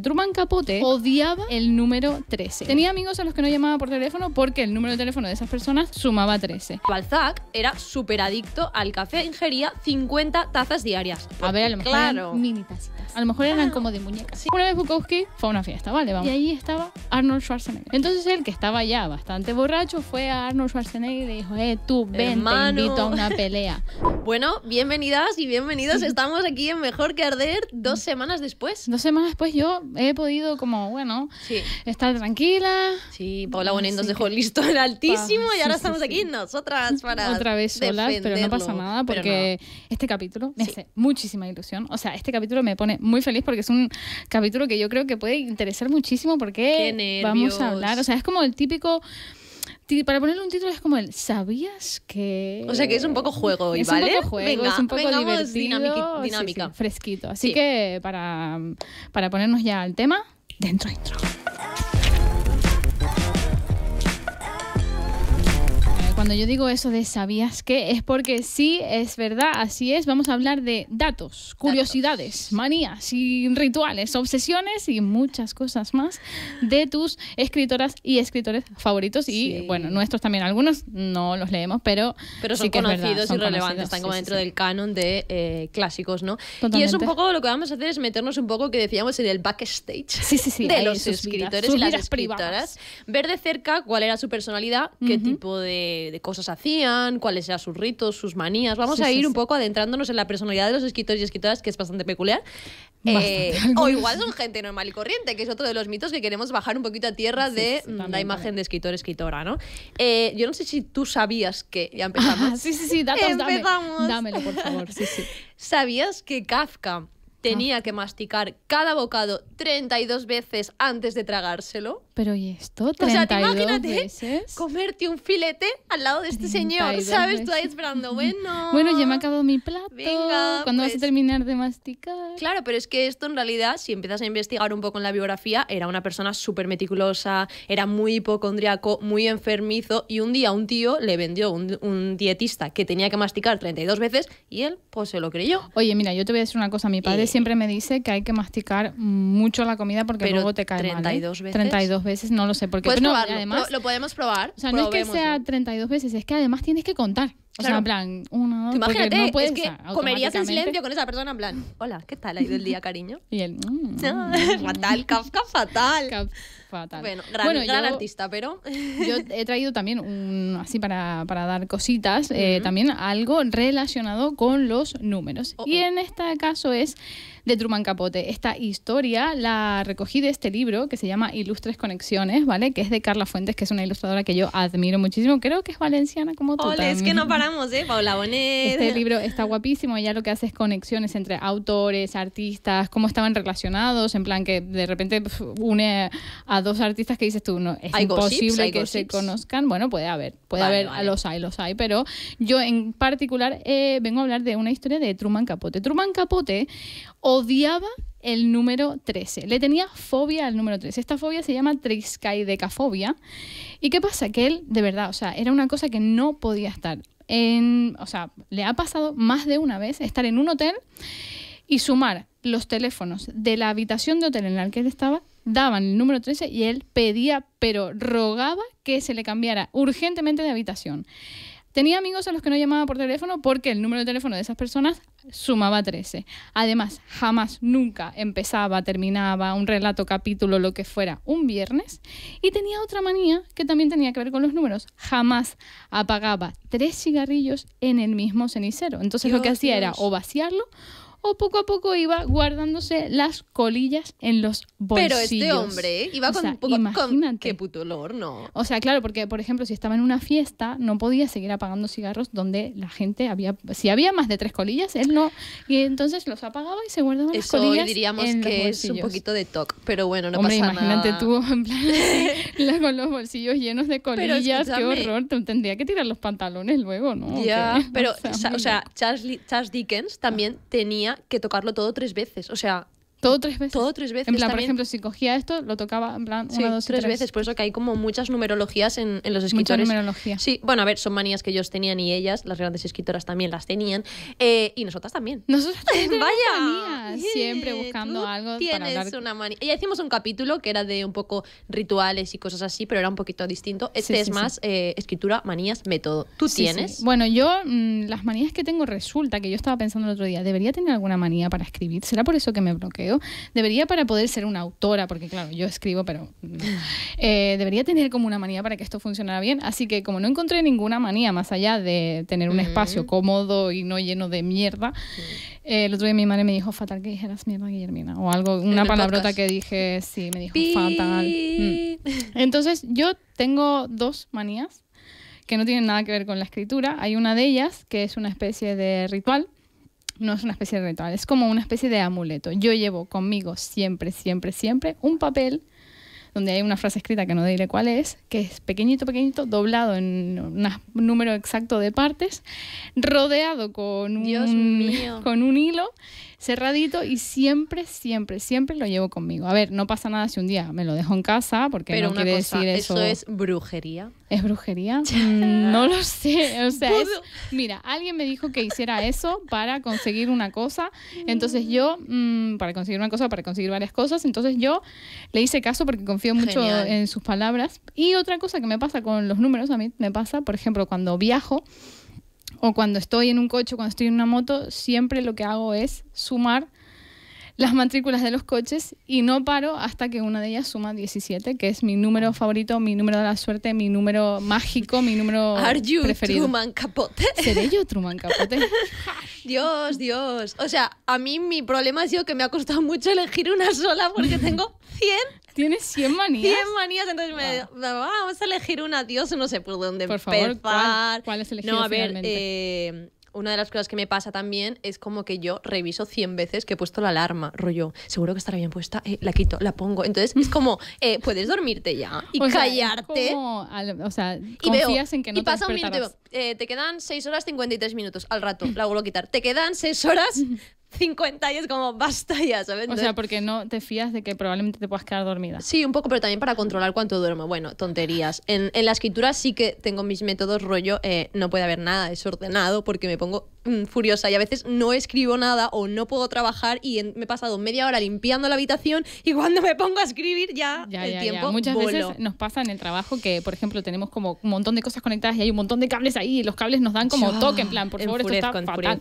Truman Capote odiaba el número 13. Tenía amigos a los que no llamaba por teléfono porque el número de teléfono de esas personas sumaba 13. Balzac era súper adicto al café, ingería 50 tazas diarias. A ver, a lo mejor eran mini tacitas. A lo mejor eran como de muñecas. Una vez Bukowski fue a una fiesta, vale, vamos. Y ahí estaba Arnold Schwarzenegger. Entonces el que estaba ya bastante borracho, fue a Arnold Schwarzenegger y le dijo, eh, tú, ven, te invito a una pelea. bueno, bienvenidas y bienvenidos. Estamos aquí en Mejor que Arder dos semanas después. Dos semanas después yo he podido como, bueno, estar tranquila. Sí, Paula Bonet nos dejó listo en altísimo y ahora estamos aquí nosotras para Otra vez solas, pero no pasa nada porque este capítulo me hace muchísima ilusión. O sea, este capítulo me pone muy feliz porque es un capítulo que yo creo que puede interesar muchísimo porque vamos a hablar, o sea, es como el típico para ponerle un título es como el ¿sabías que...? O sea que es un poco juego hoy, es Un poco juego, es un poco divertido, dinámica. fresquito. Así que para, para ponernos ya al tema, dentro dentro. cuando yo digo eso de sabías que es porque sí, es verdad, así es. Vamos a hablar de datos, curiosidades, manías y rituales, obsesiones y muchas cosas más de tus escritoras y escritores favoritos. Y bueno, nuestros también, algunos no los leemos, pero, pero son sí conocidos y relevantes, están como dentro del canon de eh, clásicos, ¿no? Y es un poco lo que vamos a hacer es meternos un poco, que decíamos, en el backstage de los escritores y las escritoras, privadas. ver de cerca cuál era su personalidad, qué tipo de de cosas hacían, cuáles eran sus ritos, sus manías. Vamos a ir un poco adentrándonos en la personalidad de los escritores y escritoras, que es bastante peculiar. Eh, o igual son gente normal y corriente, que es otro de los mitos que queremos bajar un poquito a tierra de mm, la imagen de escritor-escritora, ¿no? Eh, yo no sé si tú sabías que... Ya empezamos. sí, sí, sí, datos, dámelo, por favor. ¿Sabías que Kafka tenía que masticar cada bocado 32 veces antes de tragárselo? Pero ¿y esto? o sea, te imagínate eh, comerte un filete al lado de este señor, ¿sabes? Tú ahí esperando, bueno... Bueno, ya me ha acabado mi plato, Venga, ¿cuándo vas a pues". terminar de masticar? Claro, pero es que esto en realidad, si empiezas a investigar un poco en la biografía, era una persona súper meticulosa, era muy hipocondriaco, muy enfermizo, y un día un tío le vendió un, dietista que tenía que masticar 32 veces, y él pues se lo creyó. Oye, mira, yo te voy a decir una cosa, mi padre eh. siempre me dice que hay que masticar mucho la comida porque luego te cae 32 mal, ¿32 ¿eh? veces. 32 veces, no lo sé. Porque, además, lo podemos probar. O sea, no es que sea 32 veces, es que además tienes que contar. O sea, en plan, uno, dos, Imagínate, no puedes, es que comerías en silencio con esa persona en plan, hola, ¿qué tal ha ido el día, cariño? Y él, mm, mm". fatal, Kafka fatal. Bueno, gran, artista, pero. yo he traído también, un, así para, para dar cositas, eh, también algo relacionado con los números. Oh, y oh. en este caso es de Truman Capote. Esta historia la recogí de este libro que se llama Ilustres Conexiones, ¿vale? Que es de Carla Fuentes, que es una ilustradora que yo admiro muchísimo. Creo que es valenciana como tú. Ole, es que no paramos, ¿eh? Paula Bonet. Este libro está guapísimo. ya lo que hace es conexiones entre autores, artistas, cómo estaban relacionados, en plan que de repente une a dos artistas que dices tú, no, es imposible que se conozcan. Bueno, puede haber, puede haber, los hay, los hay, pero yo en particular eh, vengo a hablar de una historia de Truman Capote. Truman Capote odiaba el número 13. Le tenía fobia al número 13. Esta fobia se llama triskaidecafobia ¿Y qué pasa? Que él, de verdad, o sea, era una cosa que no podía estar. En, o sea, le ha pasado más de una vez estar en un hotel y sumar los teléfonos de la habitación de hotel en la que él estaba daban el número 13 y él pedía, pero rogaba que se le cambiara urgentemente de habitación. Tenía amigos a los que no llamaba por teléfono porque el número de teléfono de esas personas sumaba 13. Además, jamás, nunca empezaba, terminaba un relato, capítulo, lo que fuera, un viernes. Y tenía otra manía que también tenía que ver con los números. Jamás apagaba tres cigarrillos en el mismo cenicero. Entonces lo que hacía era o vaciarlo o poco a poco iba guardándose las colillas en los bolsillos. Pero este hombre iba con, poco, qué puto olor, ¿no? O sea, claro, porque por ejemplo, si estaba en una fiesta, no podía seguir apagando cigarros donde la gente había si había más de tres colillas, él no y entonces los apagaba y se guardaba las colillas diríamos que es un poquito de toque, pero bueno, no hombre, pasa imagínate tú en plan con los bolsillos llenos de colillas, qué horror, tendría que tirar los pantalones luego, ¿no? Ya, pero o sea, Charles Dickens también tenía que tocarlo todo tres veces. O sea, ¿Todo tres veces? Todo tres veces. En plan, por ejemplo, si cogía esto, lo tocaba en plan una, dos, tres, tres. veces. Por eso que hay como muchas numerologías en, los escritores. Mucha numerología. Sí, bueno, a ver, son manías que ellos tenían y ellas, las grandes escritoras también las tenían. Eh, y nosotras también. Nosotras también. Vaya. siempre buscando algo. para hablar... una manía. Ya hicimos un capítulo que era de un poco rituales y cosas así, pero era un poquito distinto. Este es más eh, escritura, manías, método. ¿Tú tienes? Bueno, yo mm, las manías que tengo resulta que yo estaba pensando el otro día, ¿debería tener alguna manía para escribir? ¿Será por eso que me bloqueo? debería para poder ser una autora, porque claro, yo escribo, pero eh, debería tener como una manía para que esto funcionara bien. Así que como no encontré ninguna manía más allá de tener un espacio cómodo y no lleno de mierda, eh, el otro día mi madre me dijo fatal que dijeras mierda, Guillermina, o algo, una palabrota que dije, sí, me dijo fatal. Mm. Entonces yo tengo dos manías que no tienen nada que ver con la escritura. Hay una de ellas que es una especie de ritual no es una especie de ritual, es como una especie de amuleto. Yo llevo conmigo siempre, siempre, siempre un papel donde hay una frase escrita que no diré cuál es, que es pequeñito, pequeñito, doblado en un número exacto de partes, rodeado con un, con un hilo cerradito y siempre, siempre, siempre lo llevo conmigo. A ver, no pasa nada si un día me lo dejo en casa porque no quiere decir eso. ¿Eso es brujería? ¿Es brujería? Mm, no lo sé. O sea, mira, alguien me dijo que hiciera eso para conseguir una cosa. Mm. Entonces yo, mm, para conseguir una cosa, para conseguir varias cosas. Entonces yo le hice caso porque confío mucho en sus palabras. Y otra cosa que me pasa con los números, a mí me pasa, por ejemplo, cuando viajo o cuando estoy en un coche, cuando estoy en una moto, siempre lo que hago es sumar las matrículas de los coches y no paro hasta que una de ellas suma 17, que es mi número favorito, mi número de la suerte, mi número mágico, mi número Are preferido. Truman Capote? ¿Seré yo Truman Capote? Dios, Dios. O sea, a mí mi problema ha sido que me ha costado mucho elegir una sola porque tengo 100 Tienes 100 manías. 100 manías, entonces me, vamos a elegir una, Dios, no sé por dónde por favor, ¿cuál, ¿cuál, es No, a ver, eh, una de las cosas que me pasa también es como que yo reviso 100 veces que he puesto la alarma, rollo, seguro que estará bien puesta, eh, la quito, la pongo. Entonces es como, eh, puedes dormirte ya y callarte. o sea, confías en que no y pasa un minuto, te quedan 6 horas 53 minutos al rato, la vuelvo a quitar. Te quedan 6 horas 50 y es como basta ya, ¿sabes? O sea, porque no te fías de que probablemente te puedas quedar dormida. Sí, un poco, pero también para controlar cuánto duermo. Bueno, tonterías. En, la escritura sí que tengo mis métodos rollo, eh, no puede haber nada desordenado porque me pongo mm, furiosa y a veces no escribo nada o no puedo trabajar y me he pasado media hora limpiando la habitación y cuando me pongo a escribir ya, el tiempo Muchas veces nos pasa en el trabajo que, por ejemplo, tenemos como un montón de cosas conectadas y hay un montón de cables ahí y los cables nos dan como toque, en plan, por favor, esto está fatal.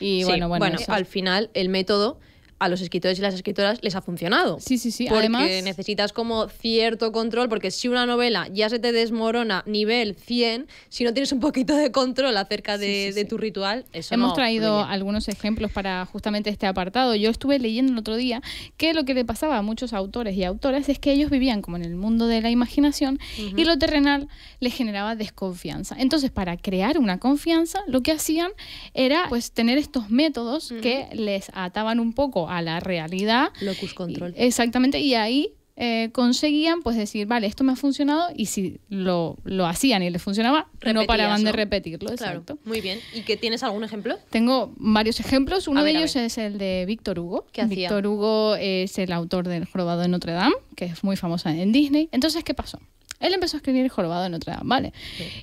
Y bueno, bueno al final el método a los escritores y las escritoras les ha funcionado. Sí, sí, sí. Porque necesitas como cierto control, porque si una novela ya se te desmorona nivel 100, si no tienes un poquito de control acerca de, tu ritual, eso Hemos traído algunos ejemplos para justamente este apartado. Yo estuve leyendo el otro día que lo que le pasaba a muchos autores y autoras es que ellos vivían como en el mundo de la imaginación y lo terrenal les generaba desconfianza. Entonces, para crear una confianza, lo que hacían era pues tener estos métodos que les ataban un poco a la realidad. Locus control. Exactamente, y ahí eh, conseguían pues decir, vale, esto me ha funcionado y si lo, lo hacían y les funcionaba, no paraban de repetirlo. exacto. muy bien. ¿Y qué tienes algún ejemplo? Tengo varios ejemplos. Uno de ellos es el de Víctor Hugo. ¿Qué hacía? Víctor Hugo es el autor del Jorobado de Notre Dame, que es muy famosa en Disney. Entonces, ¿qué pasó? Él empezó a escribir jorobado en otra Dame, ¿vale?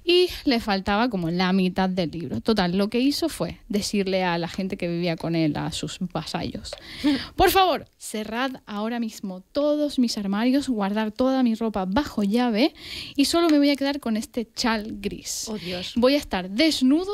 Y le faltaba como la mitad del libro. Total, lo que hizo fue decirle a la gente que vivía con él, a sus vasallos, por favor, cerrad ahora mismo todos mis armarios, guardar toda mi ropa bajo llave y solo me voy a quedar con este chal gris. Oh, Dios. Voy a estar desnudo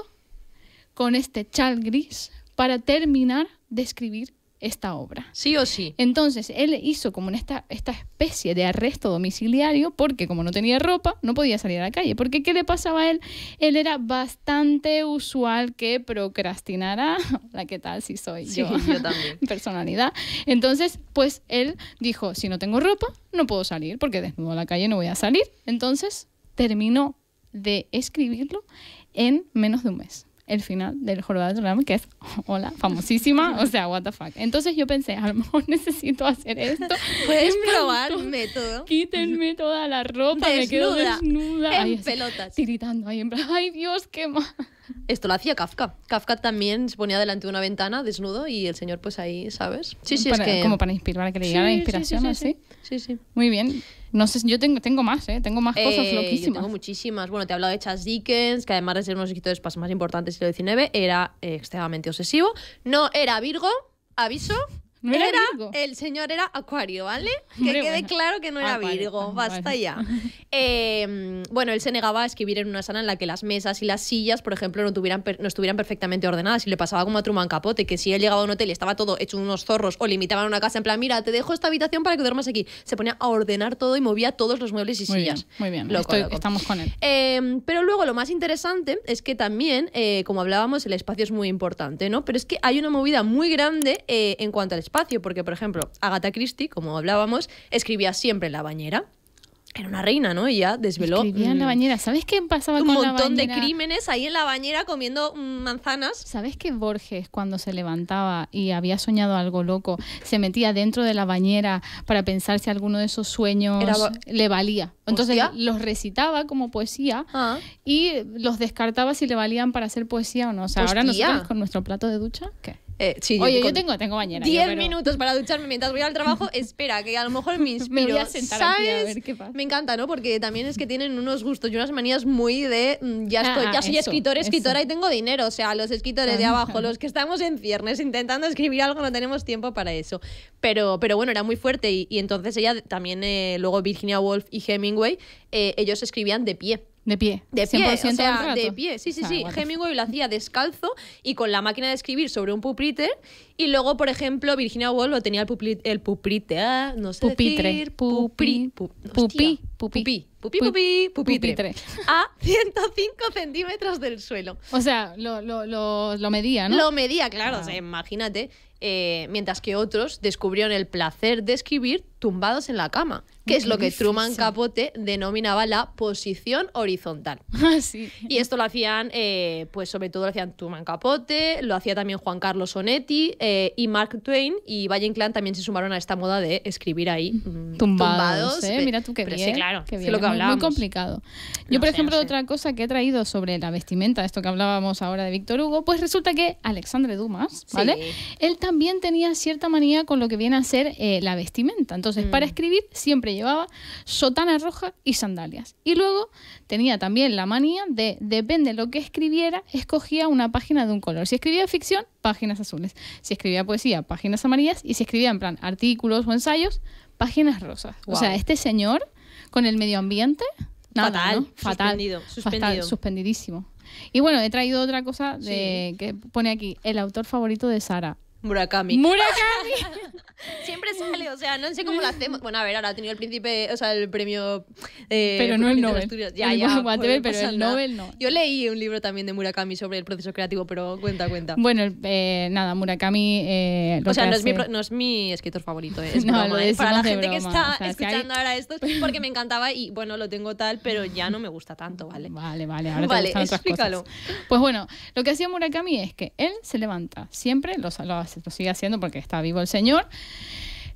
con este chal gris para terminar de escribir esta obra. Sí o sí. Entonces, él hizo como esta, esta especie de arresto domiciliario porque como no tenía ropa, no podía salir a la calle. Porque ¿qué le pasaba a él? Él era bastante usual que procrastinara, la que tal si soy yo, también. personalidad. Entonces, pues él dijo, si no tengo ropa, no puedo salir porque desnudo a la calle no voy a salir. Entonces, terminó de escribirlo en menos de un mes el final del jorobado de que es, hola, famosísima, o sea, what the fuck. Entonces yo pensé, a lo mejor necesito hacer esto. Puedes probar método. Quítenme toda la ropa, me quedo desnuda. En ay, pelotas. Tiritando ahí, en plan, ay Dios, qué mal. Esto lo hacía Kafka. Kafka también se ponía delante de una ventana desnudo y el señor pues ahí, ¿sabes? Sí, sí, sí es que... Como para inspirar, que le llegara inspiración sí, sí, así sí, sí. Muy bien. No sé, yo tengo, tengo más, ¿eh? Tengo más cosas eh, loquísimas. tengo muchísimas. Bueno, te he hablado de Chas Dickens, que además de ser uno de los escritores más importantes del siglo XIX, era eh, extremadamente obsesivo. No era Virgo, aviso, el señor era Acuario, ¿vale? que quede claro que no era Virgo, basta ya. Em, bueno, él se negaba a escribir en una sala en la que las mesas y las sillas, por ejemplo, no, tuvieran, no estuvieran perfectamente ordenadas y le pasaba como a Truman Capote, que si él llegaba a un hotel y estaba todo hecho unos zorros o limitaban una casa en plan, mira, te dejo esta habitación para que duermas aquí. Se ponía a ordenar todo y movía todos los muebles y sillas. muy bien, estamos con él. Em, pero luego lo más interesante es que también, eh, como hablábamos, el espacio es muy importante, ¿no? Pero es que hay una movida muy grande eh, en cuanto al espacio porque, por ejemplo, Agatha Christie, como hablábamos, escribía siempre en la bañera. Era una reina, ¿no? Ella desveló. Escribía en la mm. bañera. ¿Sabes qué pasaba con la Un montón de crímenes ahí en la bañera comiendo manzanas. ¿Sabes que Borges, cuando se levantaba y había soñado algo loco, se metía dentro de la bañera para pensar si alguno de esos sueños le valía? Entonces los recitaba como poesía ah. y los descartaba si le valían para hacer poesía o no. O sea, ahora, ¿nos nosotros con nuestro plato de ducha, ¿qué? Eh, Oye, yo, tengo, tengo bañera. 10 minutos para ducharme mientras voy al trabajo. Espera, que a lo mejor me inspiro. me ¿sabes? Me encanta, ¿no? Porque también es que tienen unos gustos y unas manías muy de. Mm, ya, ah, estoy, ya ah, soy escritor, escritora y tengo dinero. O sea, los escritores de abajo, los que estamos en ciernes intentando escribir algo, no tenemos tiempo para eso. Pero, pero bueno, era muy fuerte. Y, entonces ella también, eh, luego Virginia Woolf y Hemingway, eh, ellos escribían de pie. De pie. De pie, de pie. Sí, sí, sí. Hemingway lo hacía descalzo y con la máquina de escribir sobre un pupitre. Y luego, por ejemplo, Virginia Woolf lo tenía el pupitre, el pupitre ah, no sé pupitre, decir, pupi, pupi, pupi, pupi, a 105 centímetros del suelo. O sea, lo, lo, lo, medía, ¿no? Lo medía, claro, ah. imagínate. Eh, mientras que otros descubrieron el placer de escribir tumbados en la cama, que es lo que Truman Capote denominaba la posición horizontal. Ah, y esto lo hacían, eh, pues sobre todo lo hacían Truman Capote, lo hacía también Juan Carlos Onetti eh, y Mark Twain y Valle Inclán también se sumaron a esta moda de escribir ahí mm, tumbados. Eh, mira tú qué bien. Sí, claro, qué bien. Es Muy complicado. Yo, por ejemplo, otra cosa que he traído sobre la vestimenta, esto que hablábamos ahora de Víctor Hugo, pues resulta que Alexandre Dumas, ¿vale? Él también tenía cierta manía con lo que viene a ser la vestimenta. Entonces, para mm. escribir siempre llevaba sotana roja y sandalias. Y luego tenía también la manía de, depende de lo que escribiera, escogía una página de un color. Si escribía ficción, páginas azules. Si escribía poesía, páginas amarillas. Y si escribía en plan artículos o ensayos, páginas rosas. O sea, este señor con el medio ambiente... fatal, fatal, suspendido, suspendidísimo. Y bueno, he traído otra cosa que pone aquí, el autor favorito de Sara. Murakami. Murakami. Siempre sale, o sea, no sé cómo lo hacemos. Bueno, a ver, ahora ha tenido el príncipe, o sea, el premio. Eh, pero no el Nobel. Ya, ya, pero el Nobel no. Yo leí un libro también de Murakami sobre el proceso creativo, pero cuenta, cuenta. Bueno, eh, nada, Murakami. Eh, o sea, no es, mi, no es, mi, escritor favorito, es Para la gente que está escuchando ahora esto, porque me encantaba y bueno, lo tengo tal, pero ya no me gusta tanto, ¿vale? Vale, vale, ahora vale, te Pues bueno, lo que hacía Murakami es que él se levanta siempre, lo, lo sigue haciendo porque está vivo el señor.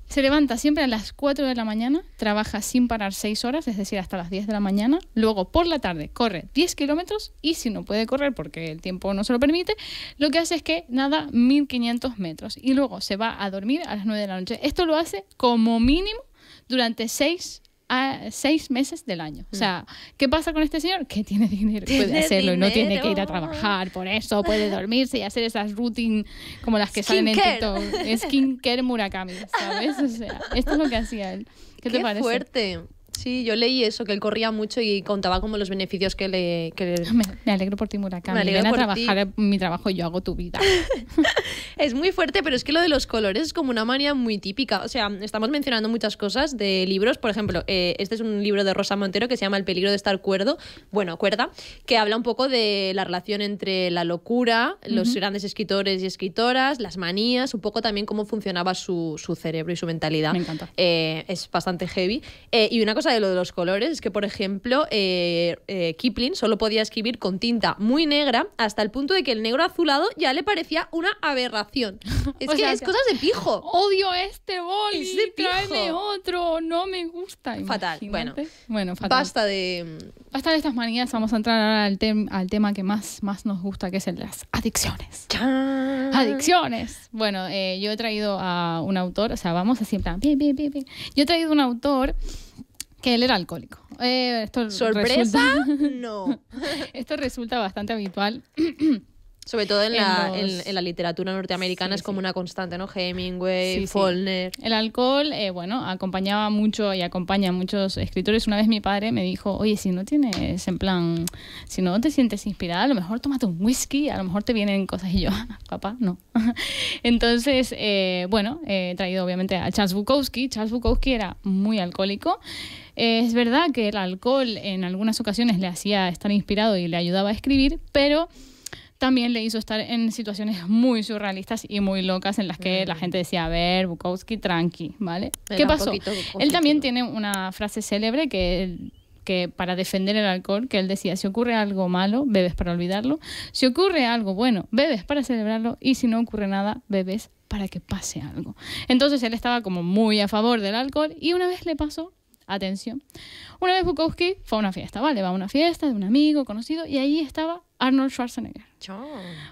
Se levanta siempre a las 4 de la mañana, trabaja sin parar 6 horas, es decir, hasta las 10 de la mañana. Luego, por la tarde, corre 10 kilómetros y si no puede correr porque el tiempo no se lo permite, lo que hace es que nada 1500 metros y luego se va a dormir a las 9 de la noche. Esto lo hace como mínimo durante 6 a seis meses del año. O mm. sea, ¿qué pasa con este señor? Que tiene dinero, puede hacerlo y no tiene que ir a trabajar, por eso puede dormirse y hacer esas routines como las que salen en TikTok. care Murakami, ¿sabes? esto es lo que hacía él. ¿Qué, te parece? fuerte. Sí, yo leí eso, que él corría mucho y contaba como los beneficios que le... Me, alegro por ti, Murakami. Me alegro a trabajar mi trabajo, y yo hago tu vida. Es muy fuerte, pero es que lo de los colores es como una manía muy típica. O sea, estamos mencionando muchas cosas de libros. Por ejemplo, eh, este es un libro de Rosa Montero que se llama El peligro de estar cuerdo, bueno, cuerda, que habla un poco de la relación entre la locura, los grandes escritores y escritoras, las manías, un poco también cómo funcionaba su, cerebro y su mentalidad. Me encanta. Eh, es bastante heavy. Eh, y una cosa de lo de los colores es que, por ejemplo, Kipling solo podía escribir con tinta muy negra hasta el punto de que el negro azulado ya le parecía una aberración Es que es cosas de pijo. Odio este boli, es de tráeme otro, no me gusta. Fatal, bueno. Bueno, fatal. Basta de... Basta de estas manías, vamos a entrar ahora al, al tema que más, más nos gusta, que es el de las adicciones. Adicciones. Bueno, eh, yo he traído a un autor, o sea, vamos a siempre yo he traído un autor que él era alcohólico. Eh, ¿Sorpresa? no. esto resulta bastante habitual. Sobre todo en, la, literatura norteamericana es como una constante, ¿no? Hemingway, El alcohol, eh, bueno, acompañaba mucho y acompaña a muchos escritores. Una vez mi padre me dijo, oye, si no tienes, en plan, si no te sientes inspirada, a lo mejor tómate un whisky, a lo mejor te vienen cosas. Y yo, papá, no. Entonces, eh, bueno, he traído obviamente a Charles Bukowski. Charles Bukowski era muy alcohólico. Eh, es verdad que el alcohol en algunas ocasiones le hacía estar inspirado y le ayudaba a escribir, pero también le hizo estar en situaciones muy surrealistas y muy locas en las que la mm. gente decía, a ver, Bukowski, tranqui, ¿vale? ¿Qué pasó? Él también tiene una frase célebre que, que para defender el alcohol, que él decía, si ocurre algo malo, bebes para olvidarlo, si ocurre algo bueno, bebes para celebrarlo y si no ocurre nada, bebes para que pase algo. Entonces él estaba como muy a favor del alcohol y una vez le pasó atención. Una vez Bukowski fue a una fiesta, ¿vale? Va a una fiesta de un amigo conocido y ahí estaba Arnold Schwarzenegger. ¡Chao!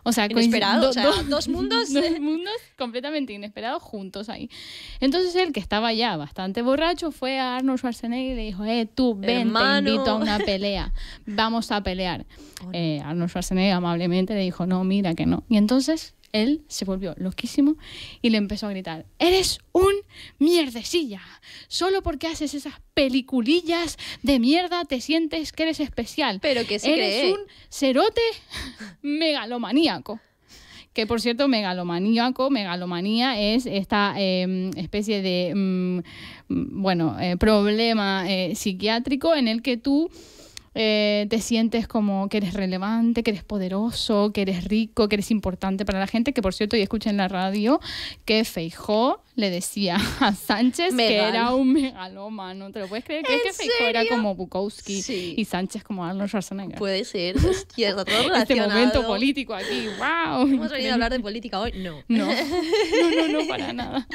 O sea, dos mundos. mundos completamente inesperados juntos ahí. Entonces el que estaba ya bastante borracho, fue a Arnold Schwarzenegger y le dijo, eh, tú, ven, te invito a una pelea, vamos a pelear. Eh, Arnold Schwarzenegger amablemente le dijo, no, mira que no. Y entonces él se volvió loquísimo y le empezó a gritar, eres un mierdecilla. Solo porque haces esas peliculillas de mierda te sientes que eres especial. Pero que se Eres un cerote megalomaníaco. Que por cierto, megalomaníaco, megalomanía es esta em, especie de, mm, mm, bueno, eh, problema eh, psiquiátrico en el que tú eh, te sientes como que eres relevante, que eres poderoso, que eres rico, que eres importante para la gente, que por cierto, y escuché en la radio que Feijó le decía a Sánchez que era un megalómano, ¿te lo puedes creer? Que es que Feijó era como Bukowski y Sánchez como Arnold Schwarzenegger. Puede ser, es todo Este momento político aquí, wow. ¿Hemos venido a hablar de política hoy? No. No, no, no, no para nada.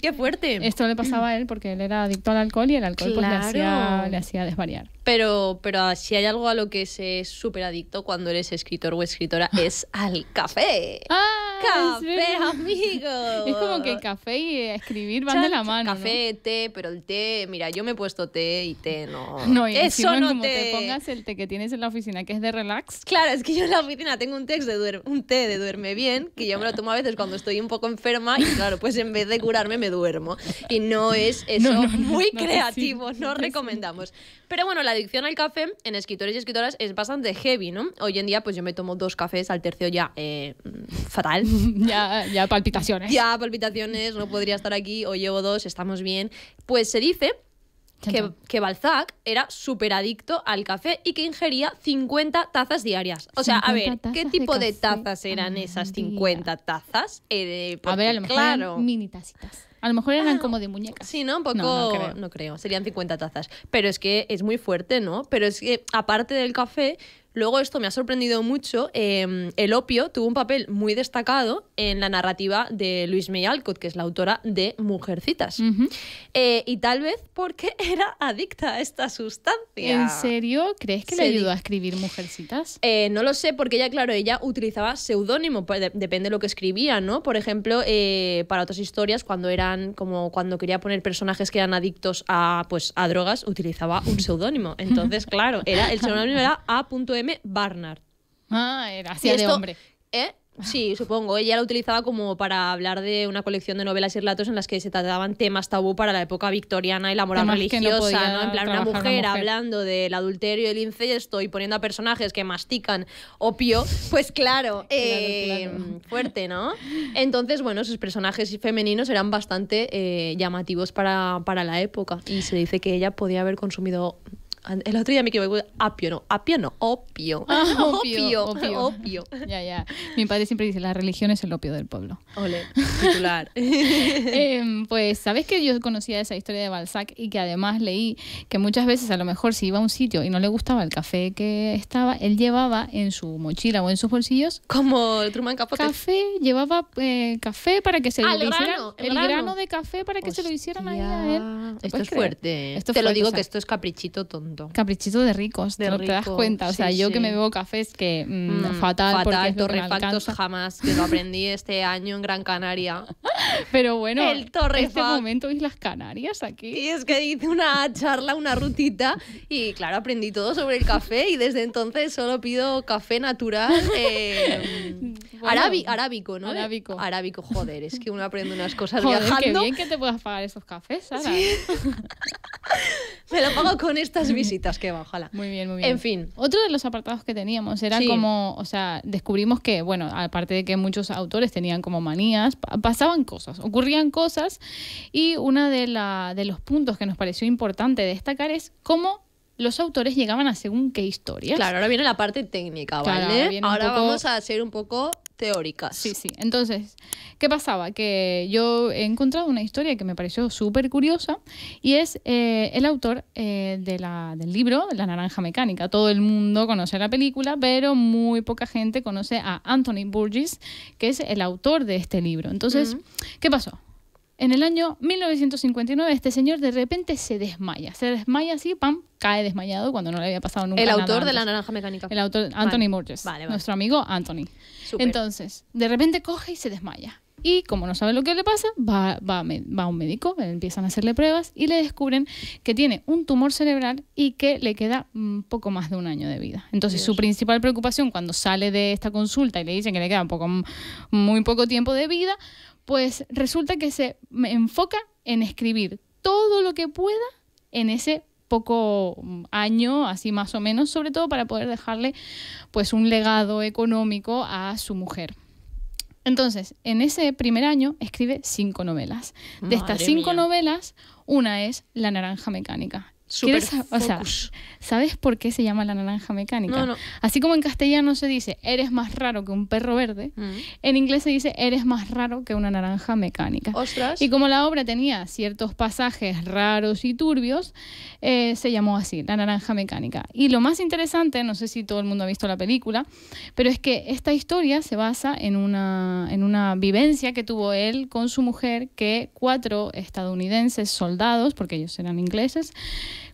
Qué fuerte. Esto le pasaba a él porque él era adicto al alcohol y el alcohol pues, le, hacía, desvariar. Pero, pero ah, si hay algo a lo que se es súper adicto cuando eres escritor o escritora es al café. Ah, café, amigo. Es como que el café y escribir van de la mano. Café, té, pero el té, mira, yo me he puesto té y té, no. No, Eso no como te... pongas el té que tienes en la oficina, que es de relax. Claro, es que yo en la oficina tengo un, té de duerme, un té de duerme bien, que yo me lo tomo a veces cuando estoy un poco enferma y claro, pues en vez de curarme me duermo. Y no es eso muy creativo, no recomendamos. Pero bueno, la adicción al café en escritores y escritoras es bastante heavy, ¿no? Hoy en día pues yo me tomo dos cafés al tercio ya eh, fatal. ya, ya palpitaciones. Ya palpitaciones, no podría estar aquí, o llevo dos, estamos bien. Pues se dice que, Balzac era súper adicto al café y que ingería 50 tazas diarias. O sea, a ver, ¿qué tipo de, tazas eran esas 50 tazas? Eh, a ver, a lo mejor eran mini A lo mejor eran como de muñecas. Sí, ¿no? Un poco. no creo. Serían 50 tazas. Pero es que es muy fuerte, ¿no? Pero es que, aparte del café, Luego esto me ha sorprendido mucho. Em, el opio tuvo un papel muy destacado en la narrativa de Luis May Alcott, que es la autora de Mujercitas. Eh, y tal vez porque era adicta a esta sustancia. ¿En serio? ¿Crees que le ayudó a escribir Mujercitas? Eh, no lo sé, porque ella, claro, ella utilizaba seudónimo, pues, depende de lo que escribía, ¿no? Por ejemplo, eh, para otras historias, cuando eran como cuando quería poner personajes que eran adictos a, pues, a drogas, utilizaba un seudónimo. Entonces, claro, era, el seudónimo era A.E. Barnard. Ah, era de hombre. ¿eh? Sí, ah. supongo. Ella la utilizaba como para hablar de una colección de novelas y relatos en las que se trataban temas tabú para la época victoriana y la moral religiosa, no, En plan, una mujer, hablando del adulterio el incesto y poniendo a personajes que mastican opio, pues claro, eh, fuerte, ¿no? Entonces, bueno, sus personajes femeninos eran bastante eh, llamativos para, para la época y se dice que ella podía haber consumido el otro día me equivoqué, apio, no, apio no, opio. Ah, opio, opio, opio. Ya, ya. Mi padre siempre dice, la religión es el opio del pueblo. Ole, titular. Em, pues, ¿sabes que yo conocía esa historia de Balzac y que además leí que muchas veces a lo mejor si iba a un sitio y no le gustaba el café que estaba, él llevaba en su mochila o en sus bolsillos... Como el Truman Capote. Café, llevaba eh, café para que se ah, lo hicieran... el, grano. de café para que se lo hicieran ahí a él. Esto es fuerte. Te lo digo que esto es caprichito tonto. Caprichito de ricos, de te das cuenta. O sea, yo que me bebo cafés que mm, mm, fatal, fatal torrefactos jamás, que lo aprendí este año en Gran Canaria. Pero bueno, el este momento las Canarias aquí. Y es que hice una charla, una rutita y claro, aprendí todo sobre el café y desde entonces solo pido café natural eh, arábico, ¿no? Arábico. Arábico, joder, es que uno aprende unas cosas joder, viajando. Qué bien que te puedas pagar esos cafés, Sara. Sí me lo pago con estas visitas que va, ojalá. Muy bien, muy bien. En fin. Otro de los apartados que teníamos era como, o sea, descubrimos que, bueno, aparte de que muchos autores tenían como manías, pasaban cosas, ocurrían cosas y uno de, de los puntos que nos pareció importante destacar es cómo los autores llegaban a según qué historias. Claro, ahora viene la parte técnica, ¿vale? ahora vamos a ser un poco teóricas. Sí, sí. Entonces, ¿qué pasaba? Que yo he encontrado una historia que me pareció súper curiosa y es eh, el autor eh, de la, del libro La Naranja Mecánica. Todo el mundo conoce la película, pero muy poca gente conoce a Anthony Burgess, que es el autor de este libro. Entonces, ¿qué pasó? En el año 1959 este señor de repente se desmaya, se desmaya así, pam, cae desmayado cuando no le había pasado nunca. El autor de la naranja mecánica. El autor Anthony Burgess, nuestro amigo Anthony. Entonces, de repente coge y se desmaya. Y como no sabe lo que le pasa, va, va, a un médico, empiezan a hacerle pruebas y le descubren que tiene un tumor cerebral y que le queda un mm, poco más de un año de vida. Entonces su principal preocupación cuando sale de esta consulta y le dicen que le queda un poco, mm, muy poco tiempo de vida, pues resulta que se enfoca en escribir todo lo que pueda en ese poco mm, año, así más o menos, sobre todo para poder dejarle pues un legado económico a su mujer. Entonces, en ese primer año escribe cinco novelas. De estas cinco novelas, una es La Naranja Mecánica. ¿sabes por qué se llama la naranja mecánica? Así como en castellano se dice eres más raro que un perro verde, mm. en inglés se dice eres más raro que una naranja mecánica. Ostras. Y como la obra tenía ciertos pasajes raros y turbios, eh, se llamó así, la naranja mecánica. Y lo más interesante, no sé si todo el mundo ha visto la película, pero es que esta historia se basa en una, en una vivencia que tuvo él con su mujer que cuatro estadounidenses soldados, porque ellos eran ingleses,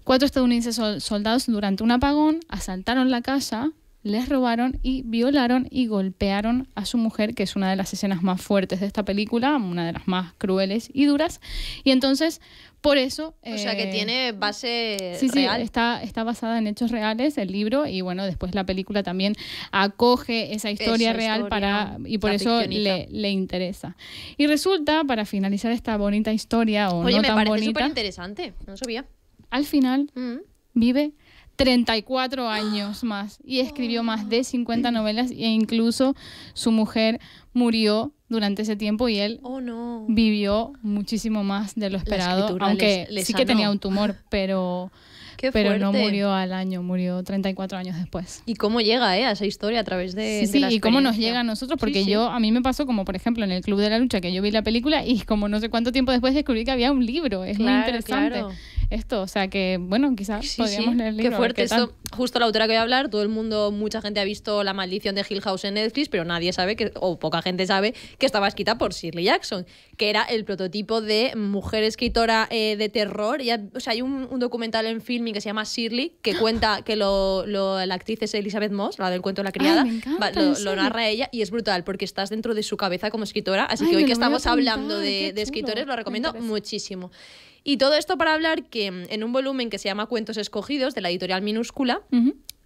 Cuatro estadounidenses soldados durante un apagón asaltaron la casa, les robaron y violaron y golpearon a su mujer, que es una de las escenas más fuertes de esta película, una de las más crueles y duras. Y entonces, por eso... o sea, que eh, tiene base sí, real. Sí, está, está basada en hechos reales, el libro, y bueno, después la película también acoge esa historia real para y por eso le, le, interesa. Y resulta, para finalizar esta bonita historia, o Oye, me parece súper interesante, no sabía. Al final, mm. vive 34 años más y escribió más de 50 novelas e incluso su mujer murió durante ese tiempo y él oh, vivió muchísimo más de lo esperado, aunque sí que tenía un tumor, pero, pero no murió al año, murió 34 años después. ¿Y cómo llega eh, a esa historia a través de... Sí, y cómo nos llega a nosotros, porque yo, a mí me pasó como por ejemplo en el Club de la Lucha, que yo vi la película y como no sé cuánto tiempo después descubrí que había un libro, es muy interesante esto. O sea que, bueno, quizás podíamos podríamos leer el Qué fuerte eso. Justo la autora que voy a hablar, todo el mundo, mucha gente ha visto La maldición de Hill House en Netflix, pero nadie sabe, que, o poca gente sabe, que estaba escrita por Shirley Jackson, que era el prototipo de mujer escritora eh, de terror. Y, o sea, hay un, documental en filming que se llama Shirley, que cuenta que lo, la actriz es Elizabeth Moss, la del cuento de la criada. lo, narra ella y es brutal, porque estás dentro de su cabeza como escritora. Así que hoy que estamos hablando de, de escritores, lo recomiendo muchísimo. Y todo esto para hablar que mm, en un volumen que se llama Cuentos Escogidos, de la editorial Minúscula,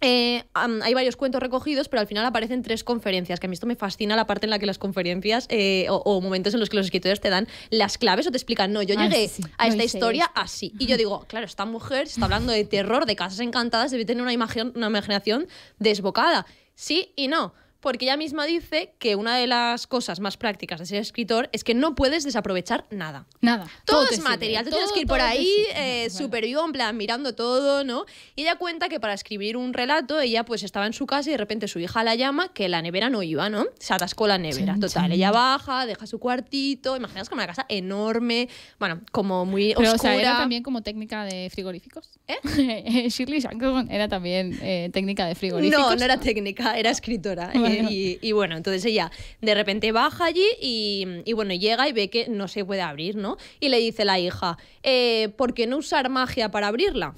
eh, hay varios cuentos recogidos, pero al final aparecen tres conferencias, que a mí esto me fascina la parte en la que las conferencias eh, o, momentos en los que los escritores te dan las claves o te explican, no, yo llegué a esta historia así. Y yo digo, claro, esta mujer está hablando de terror, de casas encantadas, debe tener una, imagen, una imaginación desbocada. Sí y no porque ella misma dice que una de las cosas más prácticas de ser escritor es que no puedes desaprovechar nada. Nada. Todo, es material. Tú tienes que ir por ahí super eh, súper vivo, en plan, mirando todo, ¿no? Y ella cuenta que para escribir un relato, ella pues estaba en su casa y de repente su hija la llama que la nevera no iba, ¿no? Se atascó la nevera. Total, ella baja, deja su cuartito. imaginas como una casa enorme, bueno, como muy oscura. era también como técnica de frigoríficos. ¿Eh? Shirley Shankon era también eh, técnica de frigoríficos. No, no, era técnica, era escritora. Y, bueno, entonces ella de repente baja allí y, bueno, llega y ve que no se puede abrir, ¿no? Y le dice la hija, eh, ¿por qué no usar magia para abrirla?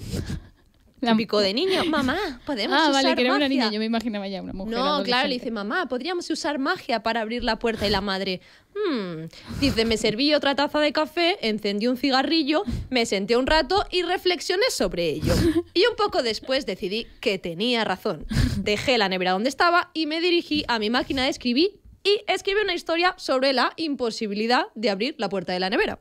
Típico de niño, mamá, podemos ah, usar vale, que era una niña, yo me imaginaba ya una mujer. No, claro, le dice, mamá, podríamos usar magia para abrir la puerta y la madre. Hmm". Dice, me serví otra taza de café, encendí un cigarrillo, me senté un rato y reflexioné sobre ello. Y un poco después decidí que tenía razón. Dejé la nevera donde estaba y me dirigí a mi máquina de escribir y escribí una historia sobre la imposibilidad de abrir la puerta de la nevera.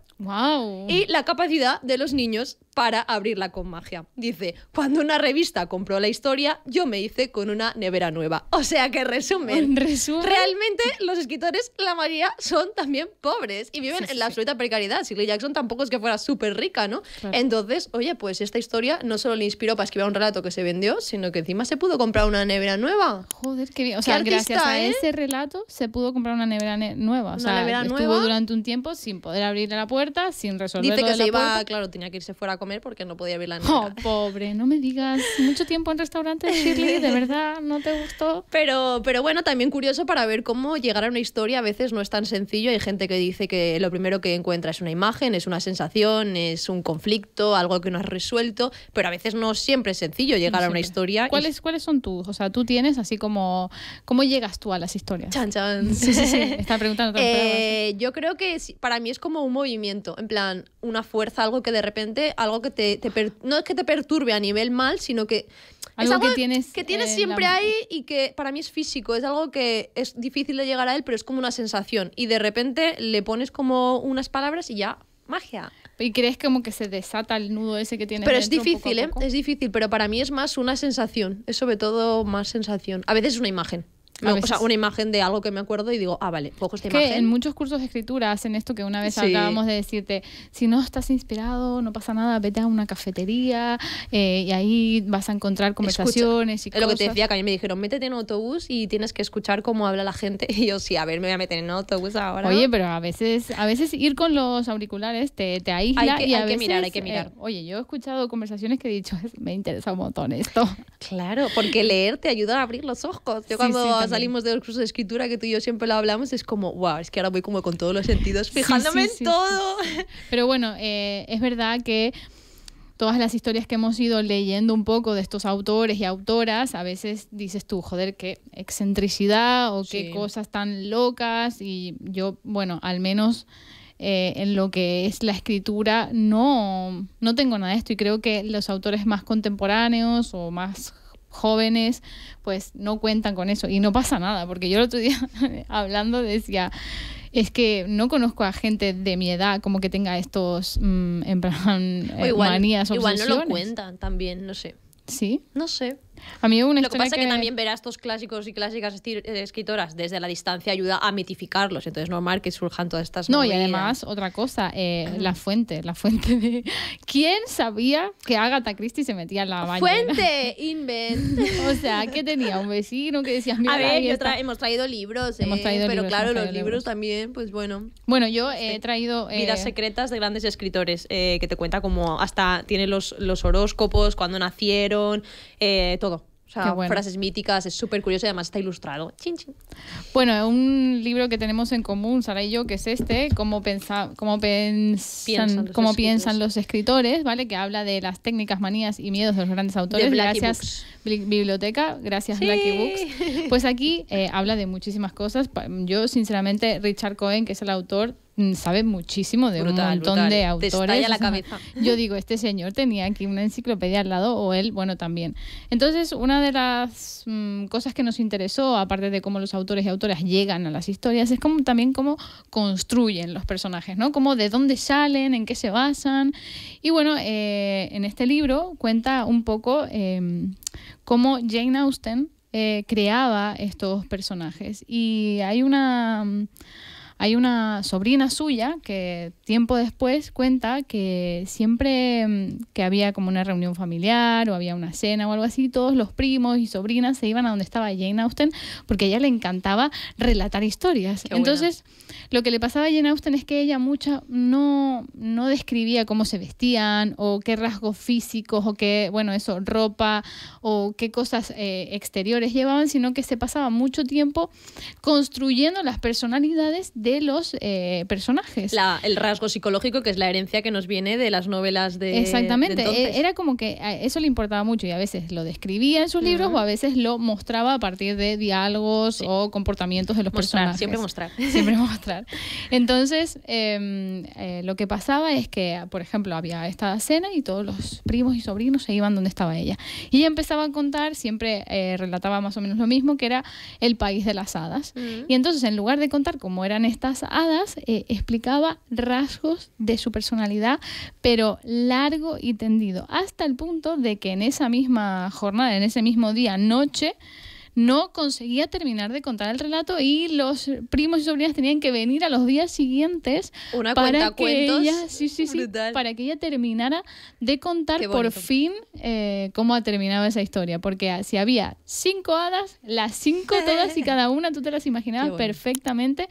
Y la capacidad de los niños para abrirla con magia. Dice, cuando una revista compró la historia, yo me hice con una nevera nueva. O sea que resumen, resumen. realmente los escritores, la mayoría, son también pobres y viven en la absoluta precariedad. Shirley Jackson tampoco es que fuera súper rica, ¿no? Entonces, oye, pues esta historia no solo le inspiró para escribir un relato que se vendió, sino que encima se pudo comprar una nevera nueva. Joder, qué bien. O sea, gracias a ¿eh? ese relato se pudo comprar una nevera nueva. O sea, nevera estuvo durante un tiempo sin poder abrirle la puerta sin resolver. lo que se la iba, claro, tenía que irse fuera a comer porque no podía verla la Oh, pobre, no me digas. Mucho tiempo en restaurantes, Shirley, de verdad, no te gustó. Pero, pero bueno, también curioso para ver cómo llegar a una historia a veces no es tan sencillo. Hay gente que dice que lo primero que encuentra es una imagen, es una sensación, es un conflicto, algo que no has resuelto, pero a veces no siempre es sencillo llegar a una historia. ¿Cuáles, ¿Cuáles son tus? O sea, tú tienes así como. ¿Cómo llegas tú a las historias? Chan, chan. Sí, sí, sí. Estaba preguntando. Eh, yo creo que para mí es como un movimiento en plan, una fuerza, algo que de repente, algo que te, no es que te perturbe a nivel mal, sino que algo, es algo que tienes, que tienes eh, siempre ahí y que para mí es físico, es algo que es difícil de llegar a él, pero es como una sensación. Y de repente le pones como unas palabras y ya, magia. Y crees como que se desata el nudo ese que tiene. Pero es difícil, ¿eh? Es difícil, pero para mí es más una sensación, es sobre todo más sensación. A veces es una imagen una imagen de algo que me acuerdo y digo, ah, vale, cojo esta que En muchos cursos de escritura hacen esto que una vez hablábamos de decirte, si no estás inspirado, no pasa nada, vete a una cafetería eh, y ahí vas a encontrar conversaciones es y cosas. Lo que te decía, que a mí me dijeron, métete en autobús y tienes que escuchar cómo habla la gente. Y yo, sí, a ver, me voy a meter en autobús ahora. Oye, pero a veces, a veces ir con los auriculares te, te aísla hay que, y a hay que mirar, hay que eh, mirar. oye, yo he escuchado conversaciones que he dicho, me interesa un montón esto. Claro, porque leer te ayuda a abrir los ojos. Yo cuando salimos de los cursos de escritura, que tú y yo siempre lo hablamos, es como, wow, es que ahora voy como con todos los sentidos, fijándome en todo. Pero bueno, eh, es verdad que todas las historias que hemos ido leyendo un poco de estos autores y autoras, a veces dices tú, joder, qué excentricidad o qué cosas tan locas. Y yo, bueno, al menos eh, en lo que es la escritura, no, no tengo nada de esto. Y creo que los autores más contemporáneos o más jóvenes pues no cuentan con eso y no pasa nada, porque yo el otro día hablando decía, es que no conozco a gente de mi edad como que tenga estos mm, en plan o Igual eh, no lo cuentan también, no sé. ¿Sí? No sé mí Lo que pasa es que también ver a estos clásicos y clásicas escritoras desde la distancia ayuda a mitificarlos, entonces es normal que surjan todas estas No, y además, otra cosa, eh, la fuente, la fuente de... ¿Quién sabía que Agatha Christie se metía en la bañera? ¡Fuente! ¡Invent! o sea, que tenía un vecino que decía... Mira, a ver, hemos traído libros, eh, hemos traído pero claro, los libros, también, pues bueno. Bueno, yo he este, traído... Eh, Vidas secretas de grandes escritores, eh, que te cuenta como hasta tiene los, los horóscopos, cuando nacieron, todo. O sea, frases míticas, es súper curioso y además está ilustrado. Chin, Bueno, un libro que tenemos en común, Sara y yo, que es este, Cómo, pensa, cómo, piensan, los piensan, los escritores, ¿vale? Que habla de las técnicas, manías y miedos de los grandes autores. gracias, Biblioteca, gracias, sí. Blacky Books. Pues aquí eh, habla de muchísimas cosas. Yo, sinceramente, Richard Cohen, que es el autor, Mm, sabe muchísimo de un montón de autores. la cabeza. Yo digo, este señor tenía aquí una enciclopedia al lado o él, bueno, también. Entonces, una de las mm, cosas que nos interesó, aparte de cómo los autores y autoras llegan a las historias, es como también cómo construyen los personajes, ¿no? Cómo de dónde salen, en qué se basan. Y bueno, eh, en este libro cuenta un poco em, cómo Jane Austen eh, creaba estos personajes. Y hay una... Hay una sobrina suya que tiempo después cuenta que siempre mm, que había como una reunión familiar o había una cena o algo así, todos los primos y sobrinas se iban a donde estaba Jane Austen porque a ella le encantaba relatar historias. Entonces, lo que le pasaba a Jane Austen es que ella mucha no, no describía cómo se vestían o qué rasgos físicos o qué, bueno, eso, ropa o qué cosas eh, exteriores llevaban, sino que se pasaba mucho tiempo construyendo las personalidades de los eh, personajes. el rasgo psicológico que es la herencia que nos viene de las novelas de. Exactamente, eh, era como que eso le importaba mucho y a veces lo describía en sus libros o a veces lo mostraba a partir de diálogos o comportamientos de los personajes. Siempre mostrar. Siempre mostrar. Entonces, em, eh, lo que pasaba es que, por ejemplo, había esta cena y todos los primos y sobrinos se iban donde estaba ella. Y ella empezaba a contar, siempre relataba más o menos lo mismo, que era el país de las hadas. Y entonces, en lugar de contar cómo eran estas estas hadas eh, explicaba rasgos de su personalidad, pero largo y tendido, hasta el punto de que en esa misma jornada, en ese mismo día, noche, no conseguía terminar de contar el relato y los primos y sobrinas tenían que venir a los días siguientes para que ella, sí, sí, sí, para que ella terminara de contar por fin eh, cómo ha terminado esa historia, porque si había cinco hadas, las cinco todas y cada una tú te las imaginabas perfectamente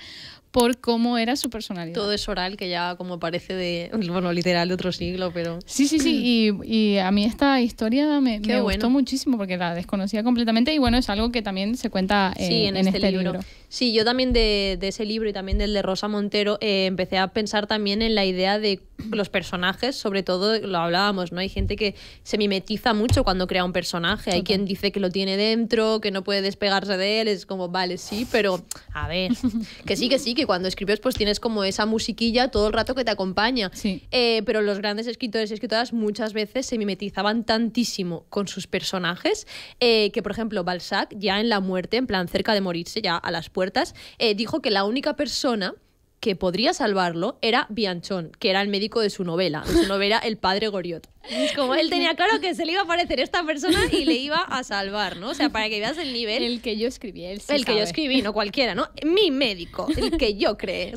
por cómo era su personalidad. Todo es oral, que ya como parece de, bueno, literal de otro siglo, pero... Sí, sí, sí, y, a mí esta historia me, gustó muchísimo porque la desconocía completamente y bueno, es algo que también se cuenta eh, sí, en, este, este libro. Sí, yo también de, ese libro y también del de Rosa Montero eh, empecé a pensar también en la idea de los personajes, sobre todo, lo hablábamos, ¿no? Hay gente que se mimetiza mucho cuando crea un personaje. Hay quien dice que lo tiene dentro, que no puede despegarse de él. Es como, vale, sí, pero a ver. Que sí, que sí, que cuando escribes, pues tienes como esa musiquilla todo el rato que te acompaña. Sí. Eh, pero los grandes escritores y escritoras muchas veces se mimetizaban tantísimo con sus personajes eh, que, por ejemplo, Balzac, ya en la muerte, en plan cerca de morirse, ya a las puertas, eh, dijo que la única persona que podría salvarlo era Bianchón, que era el médico de su novela, su novela El padre Goriot. Como él tenía claro que se le iba a aparecer esta persona y le iba a salvar, ¿no? O sea, para que veas el nivel. El que yo escribí, él El que yo escribí, no cualquiera, ¿no? Mi médico, el que yo creé,